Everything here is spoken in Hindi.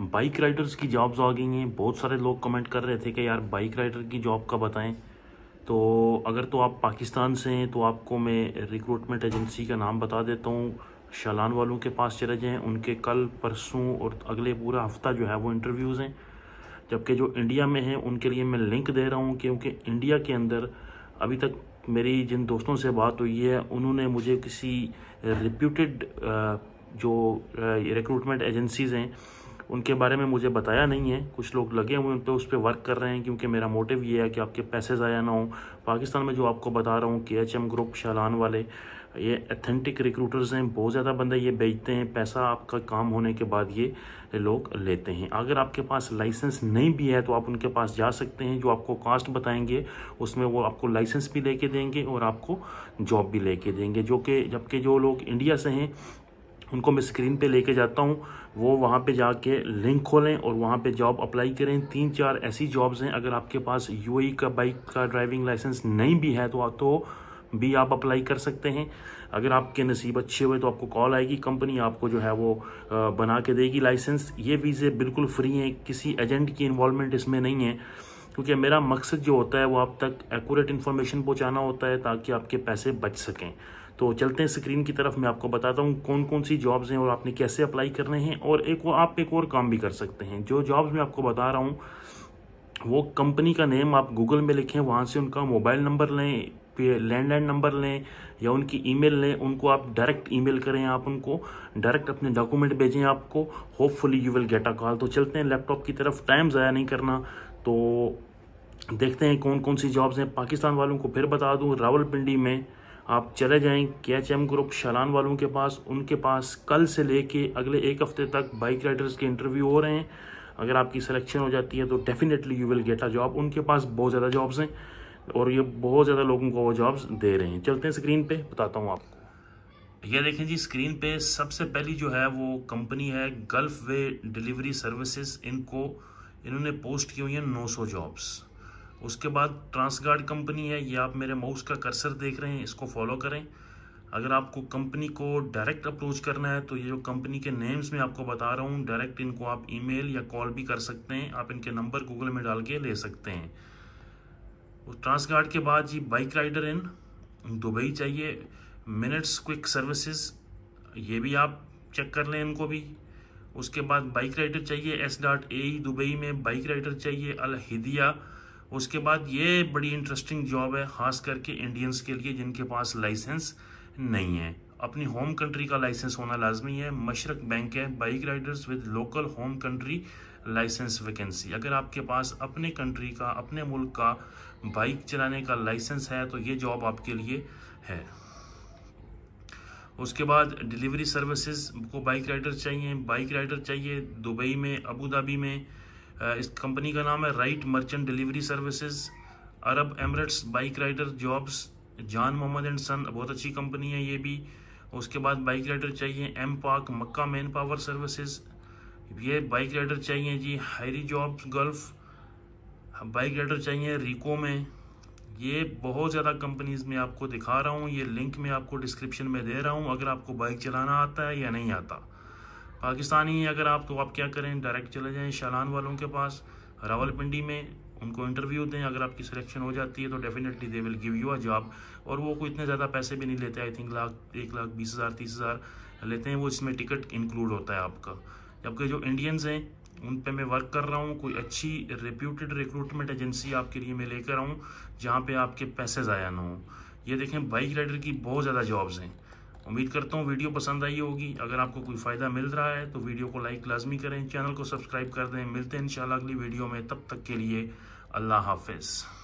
बाइक राइडर्स की जॉब्स आ गई हैं बहुत सारे लोग कमेंट कर रहे थे कि यार बाइक राइडर की जॉब का बताएं तो अगर तो आप पाकिस्तान से हैं तो आपको मैं रिक्रूटमेंट एजेंसी का नाम बता देता हूँ शालान वालों के पास चले जाएँ उनके कल परसों और अगले पूरा हफ्ता जो है वो इंटरव्यूज़ हैं जबकि जो इंडिया में हैं उनके लिए मैं लिंक दे रहा हूँ क्योंकि इंडिया के अंदर अभी तक मेरी जिन दोस्तों से बात हुई है उन्होंने मुझे किसी रिप्यूटेड जो रिक्रूटमेंट एजेंसीज़ हैं उनके बारे में मुझे बताया नहीं है कुछ लोग लगे हुए उन पर तो उस पर वर्क कर रहे हैं क्योंकि मेरा मोटिव ये है कि आपके पैसे ज़ाया ना हो पाकिस्तान में जो आपको बता रहा हूँ के एच एम ग्रुप शालान वाले ये एथेंटिक रिक्रूटर्स हैं बहुत ज़्यादा बंदे ये बेचते हैं पैसा आपका काम होने के बाद ये लोग लेते हैं अगर आपके पास लाइसेंस नहीं भी है तो आप उनके पास जा सकते हैं जो आपको कास्ट बताएंगे उसमें वो आपको लाइसेंस भी लेके देंगे और आपको जॉब भी लेके देंगे जो कि जबकि जो लोग इंडिया से हैं उनको मैं स्क्रीन पे लेके जाता हूँ वो वहाँ पे जाके लिंक खोलें और वहाँ पे जॉब अप्लाई करें तीन चार ऐसी जॉब्स हैं अगर आपके पास यूएई e का बाइक का ड्राइविंग लाइसेंस नहीं भी है तो, तो भी आप अप्लाई कर सकते हैं अगर आपके नसीब अच्छे हुए तो आपको कॉल आएगी कंपनी आपको जो है वो बना के देगी लाइसेंस ये वीज़े बिल्कुल फ्री हैं किसी एजेंट की इन्वॉलमेंट इसमें नहीं है क्योंकि मेरा मकसद जो होता है वो आप तक एक्यूरेट इन्फॉर्मेशन पहुँचाना होता है ताकि आपके पैसे बच सकें तो चलते हैं स्क्रीन की तरफ मैं आपको बताता हूँ कौन कौन सी जॉब्स हैं और आपने कैसे अप्लाई करने हैं और एक वो आप एक और काम भी कर सकते हैं जो जॉब्स मैं आपको बता रहा हूँ वो कंपनी का नेम आप गूगल में लिखें वहाँ से उनका मोबाइल नंबर लें लैंडलाइन नंबर लें या उनकी ईमेल लें उनको आप डायरेक्ट ईमेल करें आप उनको डायरेक्ट अपने डॉक्यूमेंट भेजें आपको hopefully you will get a call तो चलते हैं लैपटॉप की तरफ टाइम ज़ाया नहीं करना तो देखते हैं कौन कौन सी जॉब्स हैं पाकिस्तान वालों को फिर बता दूँ रावलपिंडी में आप चले जाएं के एच एम ग्रुप शालान वालों के पास उनके पास कल से लेके अगले एक हफ्ते तक बाइक राइडर्स के इंटरव्यू हो रहे हैं अगर आपकी सिलेक्शन हो जाती है तो definitely you will get a job उनके पास बहुत ज़्यादा जॉब्स हैं और ये बहुत ज़्यादा लोगों को वो जॉब्स दे रहे हैं चलते हैं स्क्रीन पर बताता हूँ आपको यह देखें जी स्क्रीन पर सबसे पहली जो है वो कंपनी है गल्फ वे डिलीवरी सर्विसेज इनको इन्होंने पोस्ट की हुई है 900 जॉब्स उसके बाद ट्रांसगार्ड कंपनी है ये आप मेरे माउस का कर्सर देख रहे हैं इसको फॉलो करें अगर आपको कंपनी को डायरेक्ट अप्रोच करना है तो ये जो कंपनी के नेम्स में आपको बता रहा हूँ डायरेक्ट इनको आप ईमेल या कॉल भी कर सकते हैं आप इनके नंबर गूगल में डाल के ले सकते हैं ट्रांसगार्ड के बाद जी बाइक राइडर इन दुबई चाहिए मिनट्स क्विक सर्विसेज ये भी आप चेक कर लें इनको भी उसके बाद बाइक राइडर चाहिए एस डॉट ए दुबई में बाइक राइडर चाहिए अल हिदिया उसके बाद ये बड़ी इंटरेस्टिंग जॉब है ख़ास करके इंडियंस के लिए जिनके पास लाइसेंस नहीं है अपनी होम कंट्री का लाइसेंस होना लाजमी है मशरक बैंक है bike riders with local home country licence vacancy अगर आपके पास अपने कंट्री का अपने मुल्क का बाइक चलाने का लाइसेंस है तो ये जॉब आपके लिए है उसके बाद डिलीवरी सर्विसेज को बाइक राइडर चाहिए बाइक राइडर चाहिए दुबई में अबू धाबी में Uh, इस कंपनी का नाम है right merchant delivery services Arab Emirates bike rider jobs Jan Mohammad and सन बहुत अच्छी कंपनी है ये भी उसके बाद बाइक राइडर चाहिए M park Makkah man power services ये बाइक राइडर चाहिए जी हायरी जॉब्स गल्फ बाइक राइडर चाहिए रिको में ये बहुत ज़्यादा कंपनीज़ में आपको दिखा रहा हूँ ये लिंक मैं आपको डिस्क्रिप्शन में दे रहा हूँ अगर आपको बाइक चलाना आता है या नहीं आता पाकिस्तानी अगर आप तो आप क्या करें डायरेक्ट चले जाएं शालान वालों के पास रावलपिंडी में उनको इंटरव्यू दें अगर आपकी सिलेक्शन हो जाती है तो definitely they will give you a job और वो कोई इतने ज़्यादा पैसे भी नहीं लेते आई थिंक लाख एक लाख बीस हज़ार तीस हज़ार लेते हैं वो इसमें टिकट इंक्लूड होता है आपका जबकि जो इंडियंस हैं उन पर मैं वर्क कर रहा हूँ कोई अच्छी रिप्यूटेड रिक्रूटमेंट एजेंसी आपके लिए मैं लेकर आऊँ जहाँ पर आपके पैसे ज़ाया ना हों ये देखें बाइक राइडर की बहुत ज़्यादा जॉब्स हैं उम्मीद करता हूँ वीडियो पसंद आई होगी अगर आपको कोई फ़ायदा मिल रहा है तो वीडियो को लाइक लाजमी करें चैनल को सब्सक्राइब कर दें मिलते हैं इंशाल्लाह अगली वीडियो में तब तक के लिए अल्लाह हाफिज़